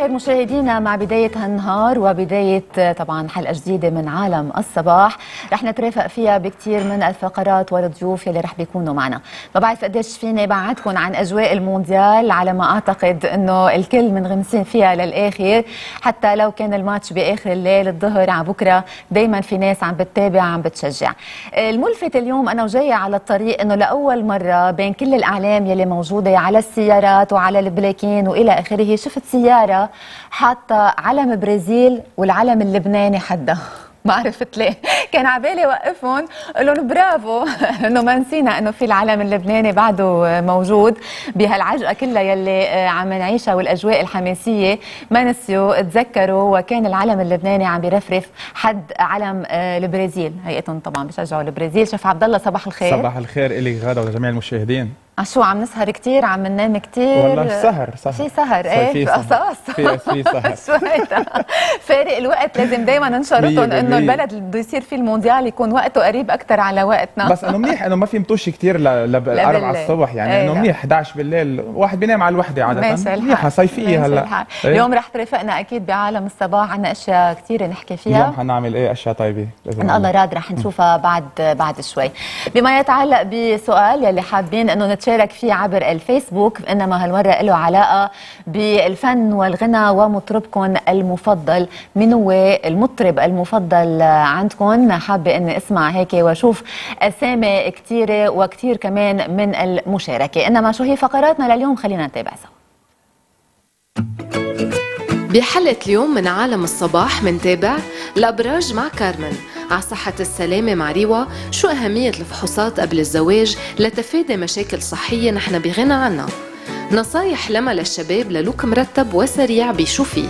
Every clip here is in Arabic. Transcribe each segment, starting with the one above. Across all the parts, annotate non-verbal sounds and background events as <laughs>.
الخير مشاهدينا مع بداية هالنهار وبداية طبعا حلقة جديدة من عالم الصباح رح نترافق فيها بكثير من الفقرات والضيوف يلي رح بيكونوا معنا ما بعرف قديش فيني بعدكم عن أجواء المونديال على ما أعتقد أنه الكل منغمسين فيها للآخر حتى لو كان الماتش بآخر الليل الظهر على بكرة دايما في ناس عم بتتابع عم بتشجع الملفت اليوم أنا وجاية على الطريق أنه لأول مرة بين كل الأعلام يلي موجودة على السيارات وعلى البلاكين وإلى آخره شفت سيارة حاطه علم برازيل والعلم اللبناني حدها <laughs> ما عرفت ليه كان عبالي وقفهم اقول لهم برافو <laughs> انه ما نسينا انه في العلم اللبناني بعده موجود بهالعجقه كلها يلي آه، عم نعيشها والاجواء الحماسيه ما نسيوا تذكروا وكان العلم اللبناني عم بيرفرف حد علم آه، البرازيل هيئتهم طبعا بشجعوا البرازيل شيف عبد الله صباح الخير صباح الخير الي غاده ولجميع المشاهدين شو عم نسهر كثير عم ننام كثير والله سهر سهر في سهر ايه في قصاص في في <laughs> سهر فارق الوقت لازم دائما نشرطهم انه البلد اللي بده يصير فيه المونديال يكون وقته قريب اكثر على وقتنا بس انه منيح انه ما في متوش كثير 4 الصبح يعني ايه انه منيح 11 بالليل واحد بينام على الوحده عاده منيحه صيفيه هلا إيه. اليوم رح ترافقنا اكيد بعالم الصباح عنا اشياء كثير نحكي فيها اليوم حنعمل ايه اشياء طيبه ان الله راد رح نشوفها بعد بعد شوي بما يتعلق بسؤال يلي حابين انه شارك فيه عبر الفيسبوك انما هالمره له علاقه بالفن والغنى ومطربكم المفضل من هو المطرب المفضل عندكم حابه اني اسمع هيك واشوف اسامي كثيره وكثير كمان من المشاركه انما شو هي فقراتنا لليوم خلينا نتابع سوا بحلقة اليوم من عالم الصباح منتابع الأبراج مع كارمن على صحة السلامة مع ريوا شو أهمية الفحوصات قبل الزواج لتفادي مشاكل صحية نحن بغنى عنها نصايح لما للشباب للوك مرتب وسريع بشو فيه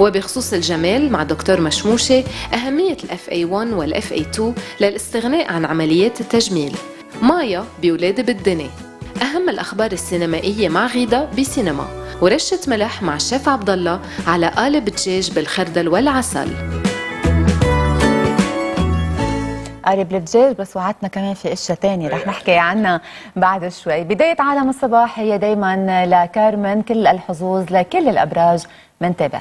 وبخصوص الجمال مع دكتور مشموشة أهمية الاف اي 1 والاف اي 2 للاستغناء عن عمليات التجميل مايا بولادة بالدني أهم الأخبار السينمائية مع غيدا بسينما ورشة ملح مع الشيف عبد الله على قالب دجاج بالخردل والعسل قرب الدجاج بس وعدتنا كمان في اشياء ثانيه رح أيوة. نحكي عنها بعد شوي بدايه عالم الصباح هي دائما لكارمن كل الحظوظ لكل الابراج من سوا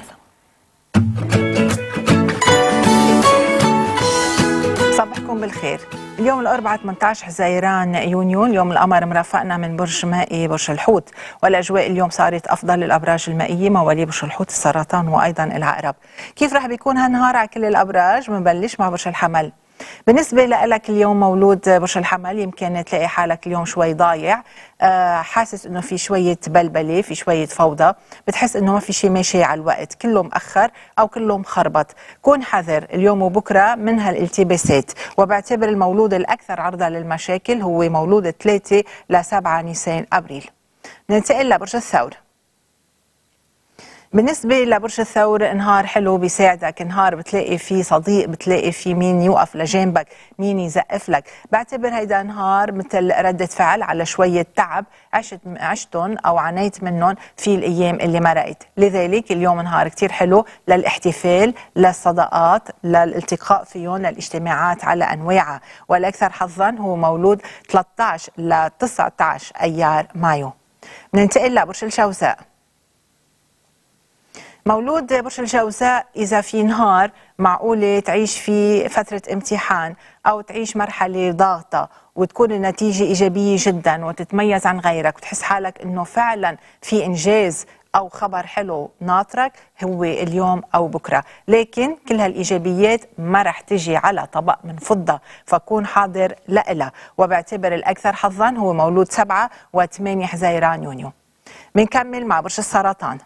صباحكم بالخير اليوم الأربعاء 18 حزيران يونيو اليوم القمر مرافقنا من برج مائي برج الحوت والأجواء اليوم صارت أفضل للأبراج المائية موالي برج الحوت السرطان وأيضا العقرب كيف رح بيكون هالنهار على كل الأبراج بنبلش مع برج الحمل بالنسبه لك اليوم مولود برج الحمل يمكن تلاقي حالك اليوم شوي ضايع آه، حاسس انه في شويه بلبله في شويه فوضى بتحس انه ما في شيء ماشي على الوقت كله مأخر او كله مخربط كون حذر اليوم وبكره من هالالتباسات وبعتبر المولود الاكثر عرضه للمشاكل هو مولود 3 ل 7 نيسان ابريل ننتقل لبرج الثور بالنسبة لبرج الثور نهار حلو بيساعدك نهار بتلاقي فيه صديق بتلاقي فيه مين يوقف لجانبك مين يزقف لك بعتبر هيدا نهار مثل ردة فعل على شوية تعب عشت عشتهم أو عانيت منهم في الأيام اللي مرقت لذلك اليوم نهار كتير حلو للاحتفال للصداقات للالتقاء فيهم للاجتماعات على أنواعها والأكثر حظا هو مولود 13 ل 19 أيار مايو ننتقل لبرج الشوساء مولود برج الجوزاء إذا في نهار معقولة تعيش فيه فترة امتحان أو تعيش مرحلة ضاغطة وتكون النتيجة إيجابية جدا وتتميز عن غيرك وتحس حالك أنه فعلا في إنجاز أو خبر حلو ناطرك هو اليوم أو بكرة لكن كل هالإيجابيات ما رح تجي على طبق من فضة فكون حاضر لإلها وبعتبر الأكثر حظا هو مولود 7 و8 حزيران يونيو بنكمل مع برج السرطان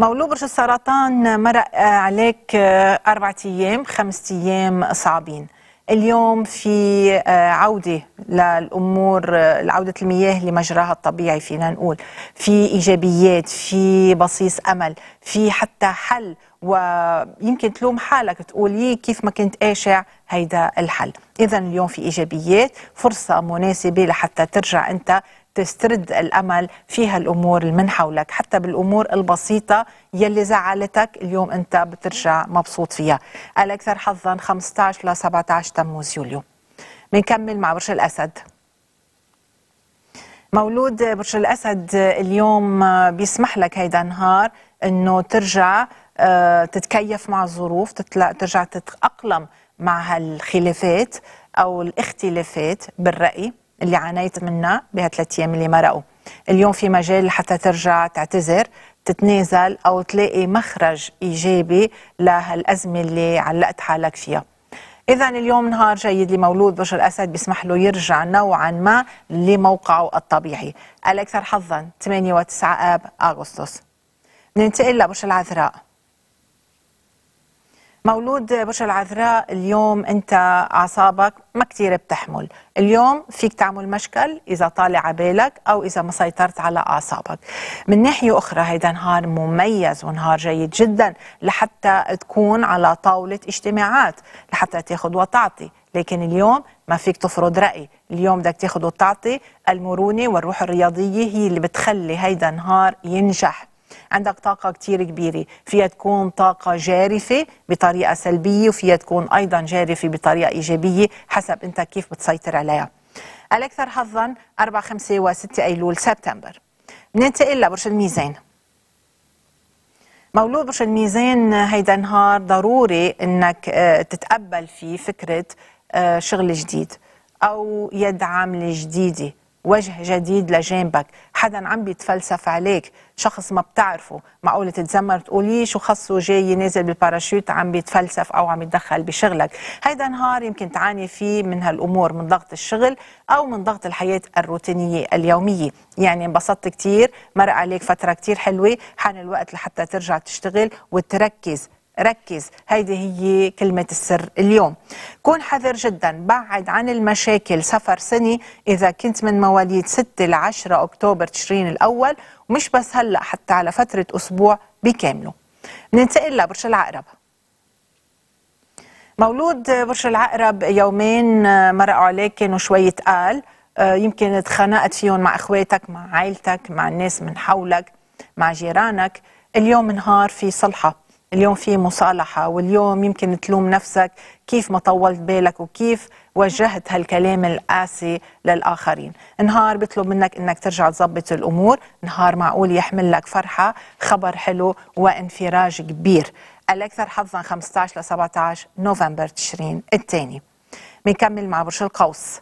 مولود برج السرطان مرق آه، عليك آه، أربعة أيام خمسة أيام صعبين اليوم في آه، عودة للأمور لعودة المياه لمجراها الطبيعي فينا نقول في إيجابيات في بصيص أمل في حتى حل ويمكن تلوم حالك تقولي كيف ما كنت قاشع هيدا الحل إذا اليوم في إيجابيات فرصة مناسبة لحتى ترجع أنت تسترد الامل في هالامور اللي من حولك حتى بالامور البسيطه يلي زعلتك اليوم انت بترجع مبسوط فيها الاكثر حظا 15 ل 17 تموز يوليو بنكمل مع برج الاسد مولود برج الاسد اليوم بيسمح لك هيدا النهار انه ترجع آه، تتكيف مع الظروف ترجع تتاقلم مع هالخلافات او الاختلافات بالراي اللي عانيت منها بهالثلاث ايام اللي مرقوا اليوم في مجال حتى ترجع تعتذر تتنازل او تلاقي مخرج ايجابي لهالازمه اللي علقت حالك فيها إذا اليوم نهار جيد لمولود بشر الأسد بيسمح له يرجع نوعا ما لموقعه الطبيعي الأكثر حظا 8 و9 آب أغسطس ننتقل لبرج العذراء مولود برج العذراء اليوم انت اعصابك ما كثير بتحمل اليوم فيك تعمل مشكل اذا طالع عبالك بالك او اذا ما سيطرت على اعصابك من ناحيه اخرى هيدا نهار مميز ونهار جيد جدا لحتى تكون على طاوله اجتماعات لحتى تاخذ وتعطي لكن اليوم ما فيك تفرض راي اليوم بدك تاخذ وتعطي المرونه والروح الرياضيه هي اللي بتخلي هيدا النهار ينجح عندك طاقة كتير كبيرة فيها تكون طاقة جارفة بطريقة سلبية وفيها تكون أيضا جارفة بطريقة إيجابية حسب أنت كيف بتسيطر عليها الأكثر حظا 4 5 و6 أيلول سبتمبر ننتقل لبرج الميزان مولود برج الميزان هيدا نهار ضروري انك آه، تتقبل فيه فكره آه، شغل جديد او يد عامله جديده وجه جديد لجانبك حدا عم بيتفلسف عليك شخص ما بتعرفه معقول تتزمر تقولي شو خصو جاي نازل بالباراشوت عم بيتفلسف او عم يتدخل بشغلك هيدا نهار يمكن تعاني فيه من هالامور من ضغط الشغل او من ضغط الحياه الروتينيه اليوميه يعني انبسطت كثير مر عليك فتره كثير حلوه حان الوقت لحتى ترجع تشتغل وتركز ركز هيدي هي كلمة السر اليوم كون حذر جدا بعد عن المشاكل سفر سنة إذا كنت من مواليد 6 ل 10 أكتوبر تشرين الأول ومش بس هلأ حتى على فترة أسبوع بكامله ننتقل لبرج العقرب مولود برج العقرب يومين آه، مرقوا عليك وشوية قال آه، يمكن اتخانقت فيهم مع اخواتك مع عائلتك مع الناس من حولك مع جيرانك اليوم نهار في صلحه اليوم في مصالحة واليوم يمكن تلوم نفسك كيف ما طولت بالك وكيف وجهت هالكلام القاسي للآخرين نهار بيطلب منك أنك ترجع تظبط الأمور نهار معقول يحمل لك فرحة خبر حلو وانفراج كبير الأكثر حظا 15 ل 17 نوفمبر تشرين الثاني بنكمل مع برج القوس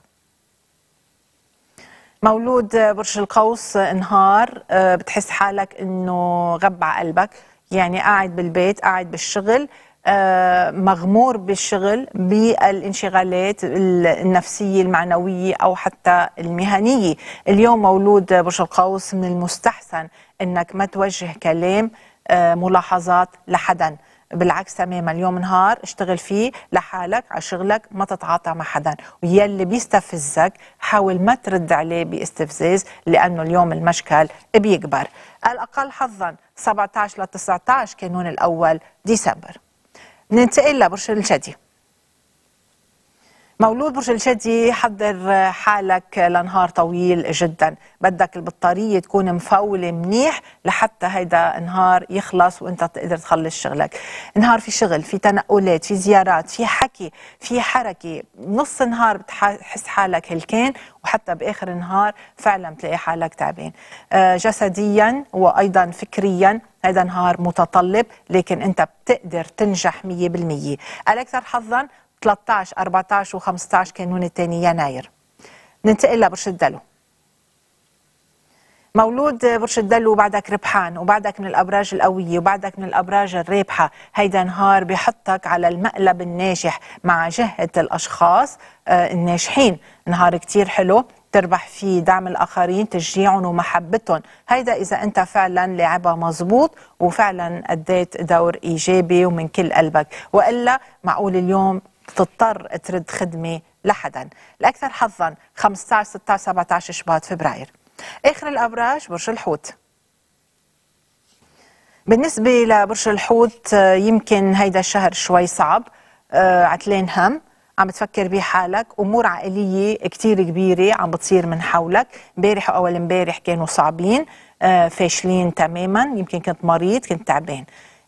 مولود برج القوس نهار آه، بتحس حالك انه غب على قلبك يعني قاعد بالبيت قاعد بالشغل آه، مغمور بالشغل بالانشغالات النفسية المعنوية أو حتى المهنية اليوم مولود برج القوس من المستحسن أنك ما توجه كلام آه، ملاحظات لحدا بالعكس تماما اليوم نهار اشتغل فيه لحالك على شغلك ما تتعاطى مع حدا ويلي بيستفزك حاول ما ترد عليه باستفزاز لانه اليوم المشكل بيكبر الاقل حظا 17 ل 19 كانون الاول ديسمبر ننتقل لبرج الجدي مولود برج الجدي حضر حالك لنهار طويل جدا بدك البطارية تكون مفولة منيح لحتى هيدا النهار يخلص وانت تقدر تخلص شغلك نهار في شغل في تنقلات في زيارات في حكي في حركة نص النهار بتحس حالك هلكان وحتى باخر النهار فعلا بتلاقي حالك تعبان آه، جسديا وايضا فكريا هذا نهار متطلب لكن انت بتقدر تنجح 100% الاكثر حظا 13 14 و15 كانون الثاني يناير ننتقل لبرش الدلو مولود برج الدلو وبعدك ربحان وبعدك من الابراج القويه وبعدك من الابراج الرابحه هيدا نهار بحطك على المقلب الناجح مع جهه الاشخاص آه، الناجحين نهار كتير حلو تربح فيه دعم الآخرين تشجيعهم ومحبتهم هيدا إذا أنت فعلا لعبها مزبوط وفعلا أديت دور إيجابي ومن كل قلبك وإلا معقول اليوم تضطر ترد خدمة لحدا الأكثر حظا 15 16 17 شباط فبراير آخر الأبراج برج الحوت بالنسبة لبرج الحوت يمكن هيدا الشهر شوي صعب آه، عتلين هم عم تفكر بحالك امور عائليه كثير كبيره عم بتصير من حولك امبارح واول امبارح كانوا صعبين آه، فاشلين تماما يمكن كنت مريض كنت تعبان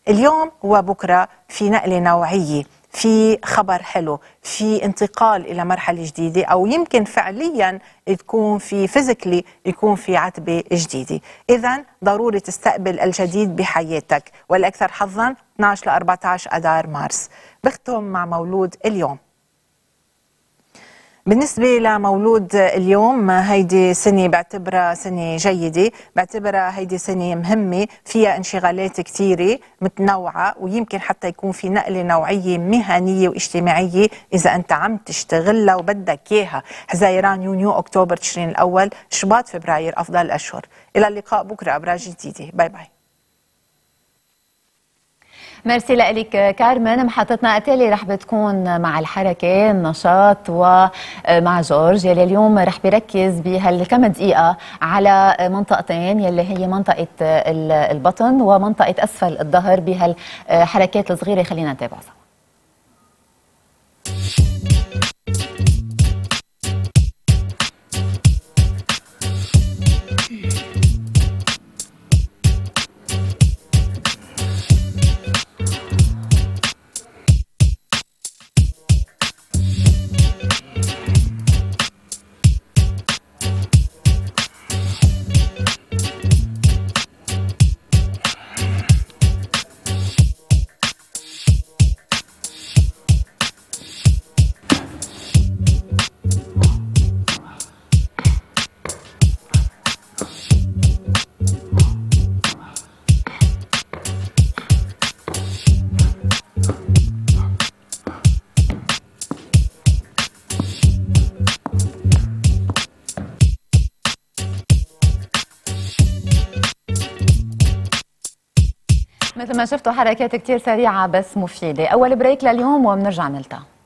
اليوم وبكره في نقله نوعيه في خبر حلو في انتقال الى مرحله جديده او يمكن فعليا تكون في فيزيكلي يكون في عتبه جديده اذا ضروري تستقبل الجديد بحياتك والاكثر حظا 12 ل 14 اذار مارس بختم مع مولود اليوم بالنسبة لمولود اليوم هيدي سنة بعتبرها سنة جيدة بعتبرها هيدي سنة مهمة فيها انشغالات كثيرة متنوعة ويمكن حتى يكون في نقلة نوعية مهنية واجتماعية إذا أنت عم تشتغلها وبدك إياها حزيران يونيو أكتوبر تشرين الأول شباط فبراير أفضل الأشهر إلى اللقاء بكرة أبراج جديدة باي باي ميرسي لك كارمن محطتنا التالي رح بتكون مع الحركة النشاط ومع جورج يلي اليوم رح بيركز بهالكم دقيقة على منطقتين يلي هي منطقة البطن ومنطقة أسفل الظهر بهالحركات الصغيرة خلينا نتابعها مثل ما شفتوا حركات كتير سريعة بس مفيدة أول بريك لليوم وبنرجع نلتقى